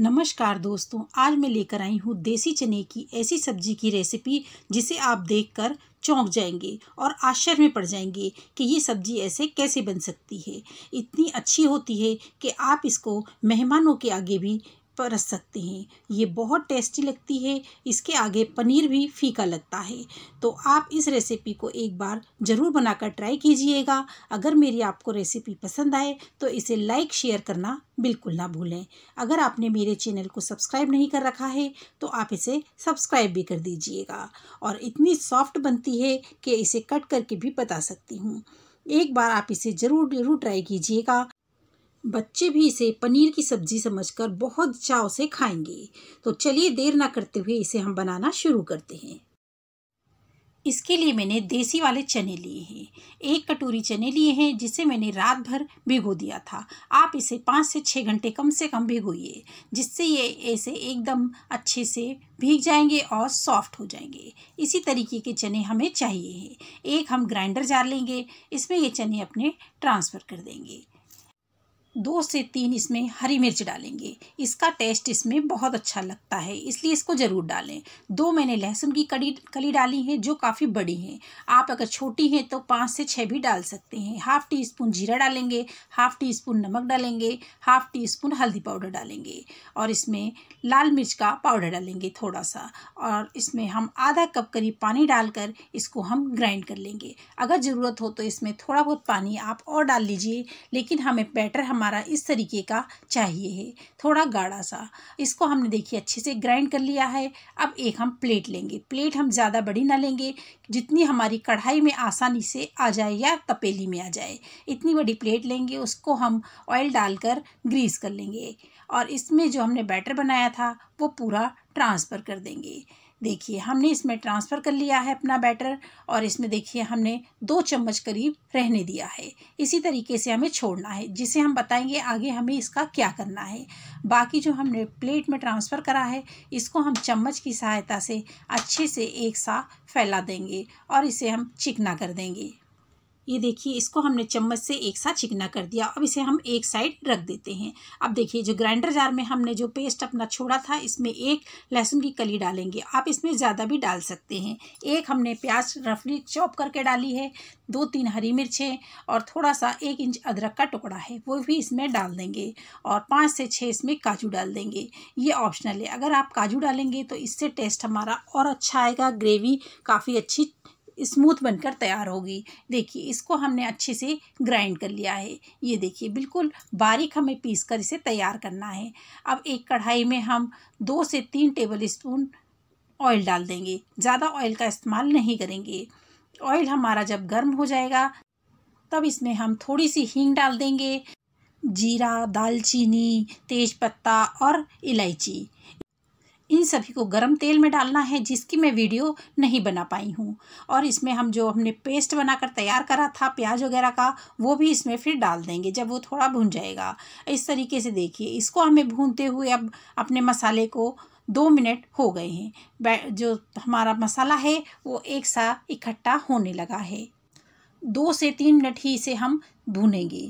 नमस्कार दोस्तों आज मैं लेकर आई हूँ देसी चने की ऐसी सब्जी की रेसिपी जिसे आप देखकर चौंक जाएंगे और आश्चर्य में पड़ जाएंगे कि ये सब्जी ऐसे कैसे बन सकती है इतनी अच्छी होती है कि आप इसको मेहमानों के आगे भी परस सकते हैं ये बहुत टेस्टी लगती है इसके आगे पनीर भी फीका लगता है तो आप इस रेसिपी को एक बार ज़रूर बनाकर ट्राई कीजिएगा अगर मेरी आपको रेसिपी पसंद आए तो इसे लाइक शेयर करना बिल्कुल ना भूलें अगर आपने मेरे चैनल को सब्सक्राइब नहीं कर रखा है तो आप इसे सब्सक्राइब भी कर दीजिएगा और इतनी सॉफ्ट बनती है कि इसे कट करके भी बता सकती हूँ एक बार आप इसे ज़रूर ज़रूर ट्राई कीजिएगा बच्चे भी इसे पनीर की सब्जी समझकर बहुत चाव से खाएंगे तो चलिए देर ना करते हुए इसे हम बनाना शुरू करते हैं इसके लिए मैंने देसी वाले चने लिए हैं एक कटोरी चने लिए हैं जिसे मैंने रात भर भिगो दिया था आप इसे पाँच से छः घंटे कम से कम भिगोइए जिससे ये ऐसे एकदम अच्छे से भीग जाएंगे और सॉफ्ट हो जाएंगे इसी तरीके के चने हमें चाहिए हैं एक हम ग्राइंडर जार लेंगे इसमें ये चने अपने ट्रांसफ़र कर देंगे दो से तीन इसमें हरी मिर्च डालेंगे इसका टेस्ट इसमें बहुत अच्छा लगता है इसलिए इसको ज़रूर डालें दो मैंने लहसुन की कड़ी कली डाली है जो काफ़ी बड़ी है आप अगर छोटी हैं तो पाँच से छः भी डाल सकते हैं हाफ़ टी स्पून जीरा डालेंगे हाफ़ टी स्पून नमक डालेंगे हाफ़ टी स्पून हल्दी पाउडर डालेंगे और इसमें लाल मिर्च का पाउडर डालेंगे थोड़ा सा और इसमें हम आधा कप करीब पानी डालकर इसको हम ग्राइंड कर लेंगे अगर ज़रूरत हो तो इसमें थोड़ा बहुत पानी आप और डाल लीजिए लेकिन हमें बैटर हमारा हमारा इस तरीके का चाहिए है थोड़ा गाढ़ा सा इसको हमने देखिए अच्छे से ग्राइंड कर लिया है अब एक हम प्लेट लेंगे प्लेट हम ज़्यादा बड़ी ना लेंगे जितनी हमारी कढ़ाई में आसानी से आ जाए या तपेली में आ जाए इतनी बड़ी प्लेट लेंगे उसको हम ऑयल डालकर ग्रीस कर लेंगे और इसमें जो हमने बैटर बनाया था वो पूरा ट्रांसफ़र कर देंगे देखिए हमने इसमें ट्रांसफ़र कर लिया है अपना बैटर और इसमें देखिए हमने दो चम्मच करीब रहने दिया है इसी तरीके से हमें छोड़ना है जिसे हम बताएंगे आगे हमें इसका क्या करना है बाकी जो हमने प्लेट में ट्रांसफ़र करा है इसको हम चम्मच की सहायता से अच्छे से एक सा फैला देंगे और इसे हम चिकना कर देंगे ये देखिए इसको हमने चम्मच से एक साथ चिकना कर दिया अब इसे हम एक साइड रख देते हैं अब देखिए जो ग्राइंडर जार में हमने जो पेस्ट अपना छोड़ा था इसमें एक लहसुन की कली डालेंगे आप इसमें ज़्यादा भी डाल सकते हैं एक हमने प्याज रफली चॉप करके डाली है दो तीन हरी मिर्चें और थोड़ा सा एक इंच अदरक का टुकड़ा है वो भी इसमें डाल देंगे और पाँच से छः इसमें काजू डाल देंगे ये ऑप्शनल है अगर आप काजू डालेंगे तो इससे टेस्ट हमारा और अच्छा आएगा ग्रेवी काफ़ी अच्छी स्मूथ बनकर तैयार होगी देखिए इसको हमने अच्छे से ग्राइंड कर लिया है ये देखिए बिल्कुल बारीक हमें पीस कर इसे तैयार करना है अब एक कढ़ाई में हम दो से तीन टेबल स्पून ऑयल डाल देंगे ज़्यादा ऑयल का इस्तेमाल नहीं करेंगे ऑयल हमारा जब गर्म हो जाएगा तब इसमें हम थोड़ी सी हींग डाल देंगे जीरा दालचीनी तेज़पत्ता और इलायची इन सभी को गरम तेल में डालना है जिसकी मैं वीडियो नहीं बना पाई हूँ और इसमें हम जो हमने पेस्ट बनाकर तैयार करा था प्याज वगैरह का वो भी इसमें फिर डाल देंगे जब वो थोड़ा भून जाएगा इस तरीके से देखिए इसको हमें भूनते हुए अब अपने मसाले को दो मिनट हो गए हैं जो हमारा मसाला है वो एक सा इकट्ठा होने लगा है दो से तीन मिनट ही इसे हम भूनेंगे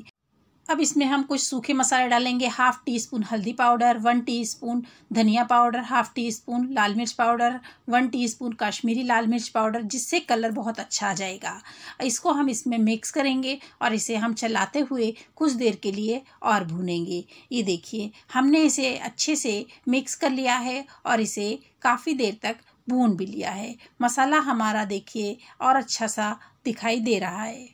अब इसमें हम कुछ सूखे मसाले डालेंगे हाफ टी स्पून हल्दी पाउडर वन टी स्पून धनिया पाउडर हाफ टी स्पून लाल मिर्च powder one teaspoon Kashmiri लाल मिर्च पाउडर जिससे कलर बहुत अच्छा आ जाएगा इसको हम इसमें मिक्स करेंगे और इसे हम चलाते हुए कुछ देर के लिए और भूनेंगे ये देखिए हमने इसे अच्छे से मिक्स कर लिया है और इसे काफ़ी देर तक भून भी लिया है मसाला हमारा देखिए और अच्छा सा दिखाई दे रहा है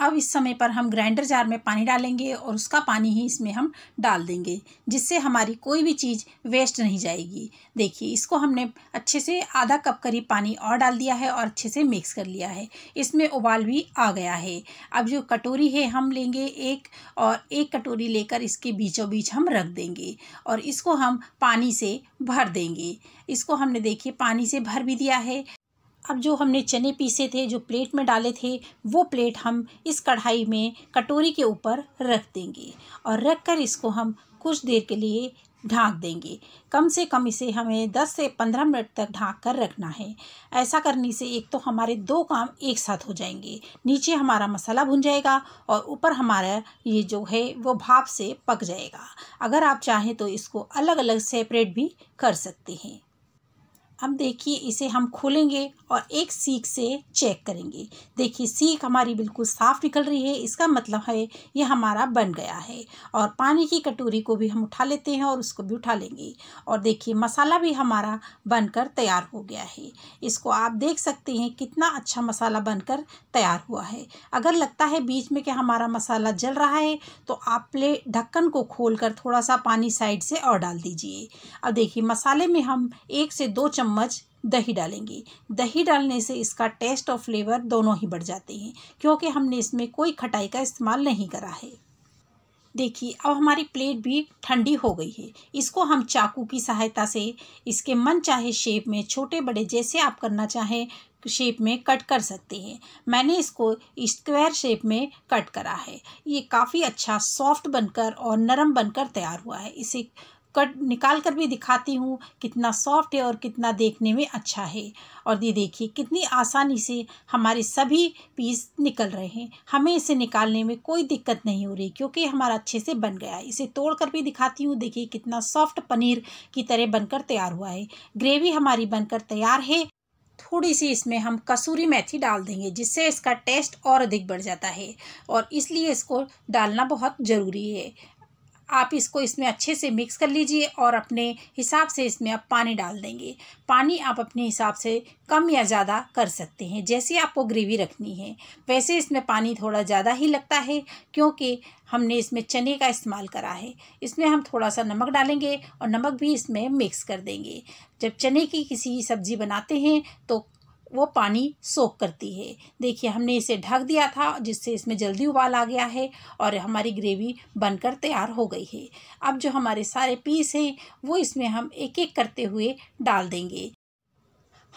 अब इस समय पर हम ग्राइंडर जार में पानी डालेंगे और उसका पानी ही इसमें हम डाल देंगे जिससे हमारी कोई भी चीज़ वेस्ट नहीं जाएगी देखिए इसको हमने अच्छे से आधा कप करीब पानी और डाल दिया है और अच्छे से मिक्स कर लिया है इसमें उबाल भी आ गया है अब जो कटोरी है हम लेंगे एक और एक कटोरी लेकर इसके बीचों बीच हम रख देंगे और इसको हम पानी से भर देंगे इसको हमने देखिए पानी से भर भी दिया है अब जो हमने चने पीसे थे जो प्लेट में डाले थे वो प्लेट हम इस कढ़ाई में कटोरी के ऊपर रख देंगे और रख कर इसको हम कुछ देर के लिए ढाँक देंगे कम से कम इसे हमें 10 से 15 मिनट तक ढाँक कर रखना है ऐसा करने से एक तो हमारे दो काम एक साथ हो जाएंगे नीचे हमारा मसाला भुन जाएगा और ऊपर हमारा ये जो है वो भाप से पक जाएगा अगर आप चाहें तो इसको अलग अलग सेपरेट भी कर सकते हैं अब देखिए इसे हम खोलेंगे और एक सीख से चेक करेंगे देखिए सीख हमारी बिल्कुल साफ़ निकल रही है इसका मतलब है ये हमारा बन गया है और पानी की कटोरी को भी हम उठा लेते हैं और उसको भी उठा लेंगे और देखिए मसाला भी हमारा बनकर तैयार हो गया है इसको आप देख सकते हैं कितना अच्छा मसाला बनकर तैयार हुआ है अगर लगता है बीच में कि हमारा मसाला जल रहा है तो आप प्ले ढक्कन को खोल थोड़ा सा पानी साइड से और डाल दीजिए अब देखिए मसाले में हम एक से दो चम्मच चम्मच दही डालेंगे दही डालने से इसका टेस्ट और फ्लेवर दोनों ही बढ़ जाते हैं क्योंकि हमने इसमें कोई खटाई का इस्तेमाल नहीं करा है देखिए अब हमारी प्लेट भी ठंडी हो गई है इसको हम चाकू की सहायता से इसके मन चाहे शेप में छोटे बड़े जैसे आप करना चाहें शेप में कट कर सकते हैं मैंने इसको स्क्वायर शेप में कट करा है ये काफ़ी अच्छा सॉफ्ट बनकर और नरम बनकर तैयार हुआ है इसे कट निकाल कर भी दिखाती हूँ कितना सॉफ्ट है और कितना देखने में अच्छा है और ये देखिए कितनी आसानी से हमारे सभी पीस निकल रहे हैं हमें इसे निकालने में कोई दिक्कत नहीं हो रही क्योंकि हमारा अच्छे से बन गया है इसे तोड़ कर भी दिखाती हूँ देखिए कितना सॉफ्ट पनीर की तरह बनकर तैयार हुआ है ग्रेवी हमारी बनकर तैयार है थोड़ी सी इसमें हम कसूरी मेथी डाल देंगे जिससे इसका टेस्ट और अधिक बढ़ जाता है और इसलिए इसको डालना बहुत ज़रूरी है आप इसको इसमें अच्छे से मिक्स कर लीजिए और अपने हिसाब से इसमें आप पानी डाल देंगे पानी आप अपने हिसाब से कम या ज़्यादा कर सकते हैं जैसे आपको ग्रेवी रखनी है वैसे इसमें पानी थोड़ा ज़्यादा ही लगता है क्योंकि हमने इसमें चने का इस्तेमाल करा है इसमें हम थोड़ा सा नमक डालेंगे और नमक भी इसमें मिक्स कर देंगे जब चने की किसी सब्ज़ी बनाते हैं तो वो पानी सोख करती है देखिए हमने इसे ढक दिया था जिससे इसमें जल्दी उबाल आ गया है और हमारी ग्रेवी बनकर तैयार हो गई है अब जो हमारे सारे पीस हैं वो इसमें हम एक एक करते हुए डाल देंगे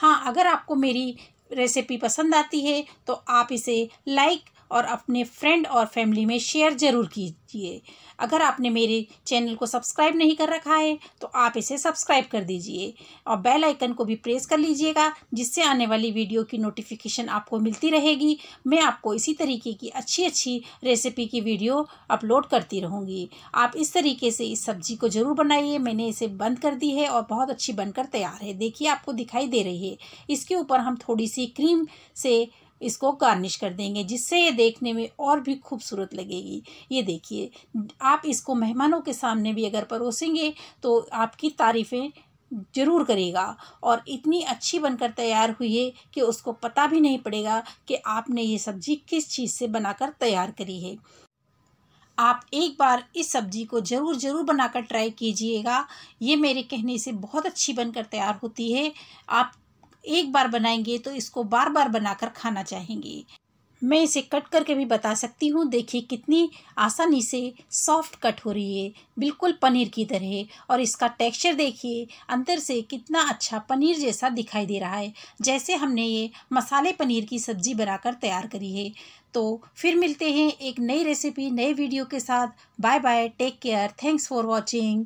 हाँ अगर आपको मेरी रेसिपी पसंद आती है तो आप इसे लाइक और अपने फ्रेंड और फैमिली में शेयर ज़रूर कीजिए अगर आपने मेरे चैनल को सब्सक्राइब नहीं कर रखा है तो आप इसे सब्सक्राइब कर दीजिए और बेल आइकन को भी प्रेस कर लीजिएगा जिससे आने वाली वीडियो की नोटिफिकेशन आपको मिलती रहेगी मैं आपको इसी तरीके की अच्छी अच्छी रेसिपी की वीडियो अपलोड करती रहूँगी आप इस तरीके से इस सब्जी को ज़रूर बनाइए मैंने इसे बंद कर दी है और बहुत अच्छी बनकर तैयार है देखिए आपको दिखाई दे रही है इसके ऊपर हम थोड़ी सी क्रीम से इसको गार्निश कर देंगे जिससे ये देखने में और भी खूबसूरत लगेगी ये देखिए आप इसको मेहमानों के सामने भी अगर परोसेंगे तो आपकी तारीफ़ें ज़रूर करेगा और इतनी अच्छी बनकर तैयार हुई है कि उसको पता भी नहीं पड़ेगा कि आपने ये सब्ज़ी किस चीज़ से बनाकर तैयार करी है आप एक बार इस सब्ज़ी को ज़रूर ज़रूर बनाकर ट्राई कीजिएगा ये मेरे कहने से बहुत अच्छी बनकर तैयार होती है आप एक बार बनाएंगे तो इसको बार बार बनाकर खाना चाहेंगे मैं इसे कट करके भी बता सकती हूँ देखिए कितनी आसानी से सॉफ्ट कट हो रही है बिल्कुल पनीर की तरह और इसका टेक्सचर देखिए अंदर से कितना अच्छा पनीर जैसा दिखाई दे रहा है जैसे हमने ये मसाले पनीर की सब्ज़ी बनाकर तैयार करी है तो फिर मिलते हैं एक नई रेसिपी नए वीडियो के साथ bye bye take care thanks for watching